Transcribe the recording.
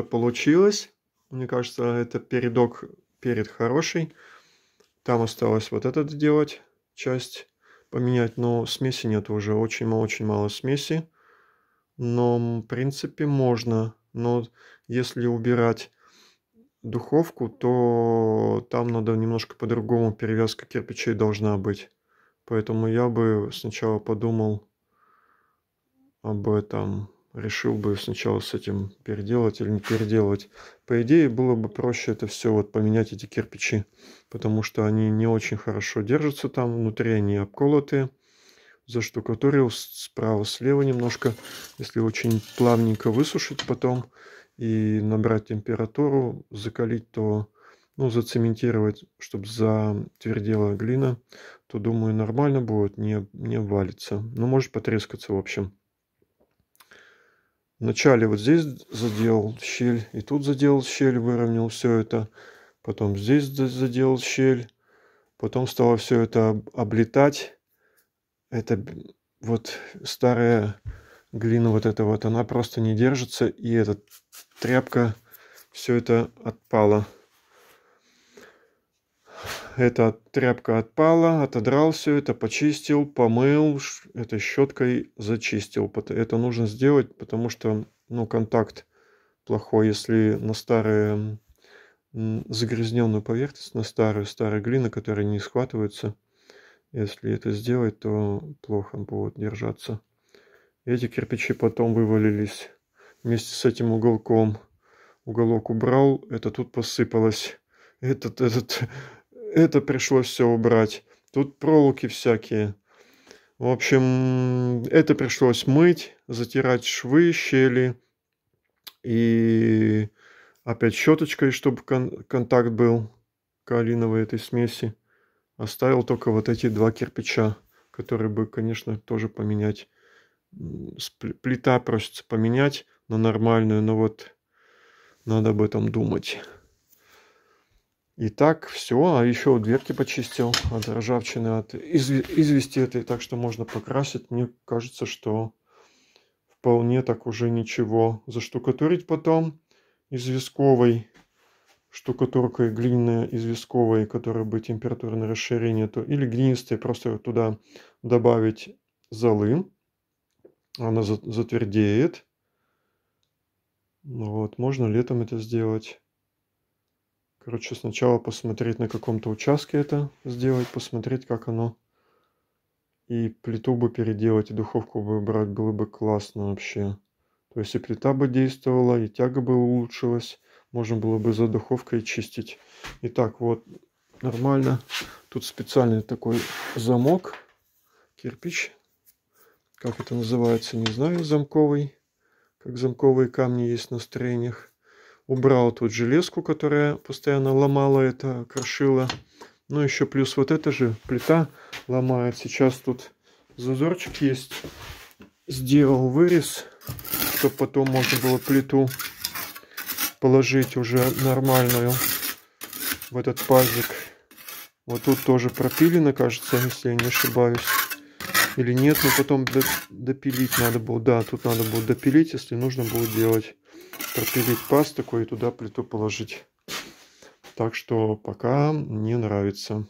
получилось. Мне кажется, это передок перед хороший. Там осталось вот этот сделать, часть поменять, но смеси нет уже, очень-очень мало смеси. Но, в принципе, можно. Но если убирать духовку, то там надо немножко по-другому, перевязка кирпичей должна быть. Поэтому я бы сначала подумал об этом решил бы сначала с этим переделать или не переделывать. По идее, было бы проще это все вот поменять эти кирпичи, потому что они не очень хорошо держатся там, внутри они обколотые, заштукатурил справа-слева немножко, если очень плавненько высушить потом и набрать температуру, закалить, то ну, зацементировать, чтобы затвердела глина, то, думаю, нормально будет, не, не валится. Ну, может потрескаться, в общем. Вначале вот здесь заделал щель, и тут заделал щель, выровнял все это. Потом здесь заделал щель. Потом стало все это облетать. Это вот старая глина вот эта вот, она просто не держится, и эта тряпка все это отпала эта тряпка отпала, отодрал все это, почистил, помыл, этой щеткой зачистил. Это нужно сделать, потому что ну, контакт плохой, если на старые загрязненную поверхность, на старую, старые глины, которая не схватывается. Если это сделать, то плохо будут держаться. Эти кирпичи потом вывалились вместе с этим уголком. Уголок убрал, это тут посыпалось. Этот, этот это пришлось все убрать, тут проволоки всякие. В общем, это пришлось мыть, затирать швы, щели и опять щеточкой, чтобы кон- контакт был калиновой этой смеси. Оставил только вот эти два кирпича, которые бы, конечно, тоже поменять. Плита просится поменять на нормальную, но вот надо об этом думать. И так все, а еще дверки почистил от ржавчины, от изв... извести этой, так что можно покрасить. Мне кажется, что вполне так уже ничего. Заштукатурить потом известковой штукатуркой глиняной известковой, которая бы температурное расширение, то или глинистой просто туда добавить золы. Она затвердеет. Ну вот, можно летом это сделать. Короче, сначала посмотреть на каком-то участке это сделать, посмотреть, как оно. И плиту бы переделать, и духовку бы брать, было бы классно вообще. То есть и плита бы действовала, и тяга бы улучшилась. Можно было бы за духовкой чистить. Итак, вот, нормально. Тут специальный такой замок, кирпич. Как это называется, не знаю, замковый. Как замковые камни есть на строениях убрал тут железку, которая постоянно ломала это, крошила. Ну, еще плюс вот эта же плита ломает. Сейчас тут зазорчик есть. Сделал вырез, чтобы потом можно было плиту положить уже нормальную в этот пазик. Вот тут тоже пропилено, кажется, если я не ошибаюсь. Или нет, но ну, потом допилить надо было. Да, тут надо было допилить, если нужно было делать. Пропилить пасту и туда плиту положить. Так что пока не нравится.